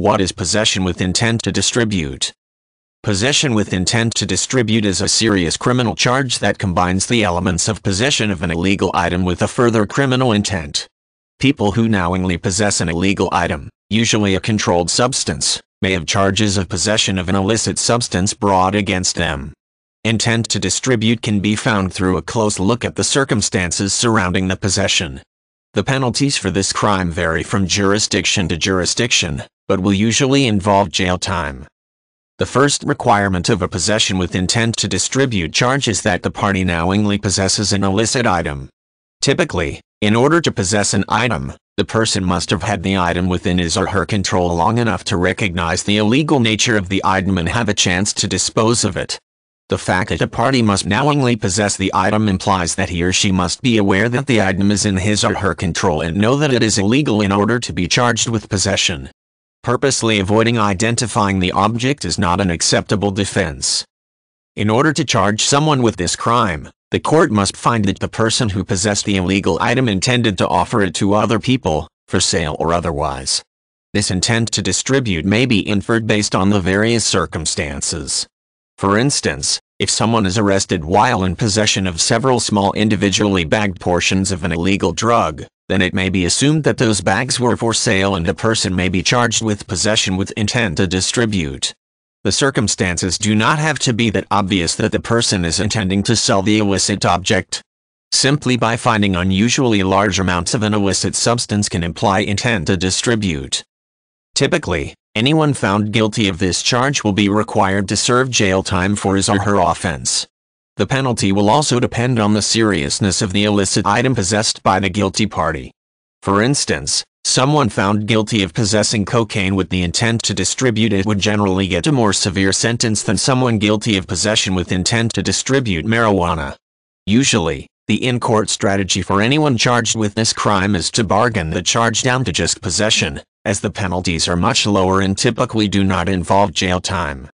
What is possession with intent to distribute? Possession with intent to distribute is a serious criminal charge that combines the elements of possession of an illegal item with a further criminal intent. People who knowingly possess an illegal item, usually a controlled substance, may have charges of possession of an illicit substance brought against them. Intent to distribute can be found through a close look at the circumstances surrounding the possession. The penalties for this crime vary from jurisdiction to jurisdiction, but will usually involve jail time. The first requirement of a possession with intent to distribute charge is that the party knowingly possesses an illicit item. Typically, in order to possess an item, the person must have had the item within his or her control long enough to recognize the illegal nature of the item and have a chance to dispose of it. The fact that a party must knowingly possess the item implies that he or she must be aware that the item is in his or her control and know that it is illegal in order to be charged with possession. Purposely avoiding identifying the object is not an acceptable defense. In order to charge someone with this crime, the court must find that the person who possessed the illegal item intended to offer it to other people, for sale or otherwise. This intent to distribute may be inferred based on the various circumstances. For instance, if someone is arrested while in possession of several small individually bagged portions of an illegal drug, then it may be assumed that those bags were for sale and a person may be charged with possession with intent to distribute. The circumstances do not have to be that obvious that the person is intending to sell the illicit object. Simply by finding unusually large amounts of an illicit substance can imply intent to distribute. Typically, anyone found guilty of this charge will be required to serve jail time for his or her offense. The penalty will also depend on the seriousness of the illicit item possessed by the guilty party. For instance, someone found guilty of possessing cocaine with the intent to distribute it would generally get a more severe sentence than someone guilty of possession with intent to distribute marijuana. Usually, the in-court strategy for anyone charged with this crime is to bargain the charge down to just possession, as the penalties are much lower and typically do not involve jail time.